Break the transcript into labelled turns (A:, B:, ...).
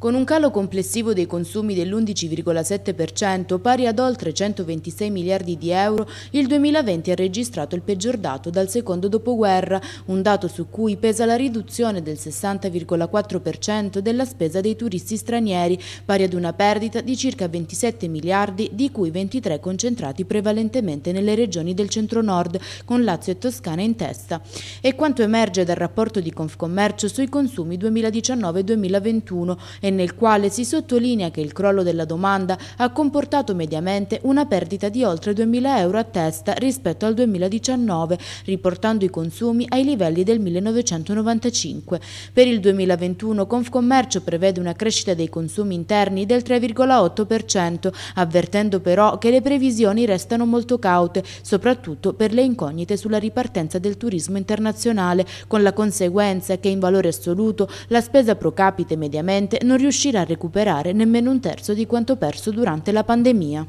A: con un calo complessivo dei consumi dell'11,7% pari ad oltre 126 miliardi di euro, il 2020 ha registrato il peggior dato dal secondo dopoguerra, un dato su cui pesa la riduzione del 60,4% della spesa dei turisti stranieri, pari ad una perdita di circa 27 miliardi, di cui 23 concentrati prevalentemente nelle regioni del centro-nord, con Lazio e Toscana in testa. E quanto emerge dal rapporto di Confcommercio sui consumi 2019-2021 nel quale si sottolinea che il crollo della domanda ha comportato mediamente una perdita di oltre 2.000 euro a testa rispetto al 2019, riportando i consumi ai livelli del 1995. Per il 2021 Confcommercio prevede una crescita dei consumi interni del 3,8%, avvertendo però che le previsioni restano molto caute, soprattutto per le incognite sulla ripartenza del turismo internazionale, con la conseguenza che in valore assoluto la spesa pro capite mediamente non riuscirà a recuperare nemmeno un terzo di quanto perso durante la pandemia.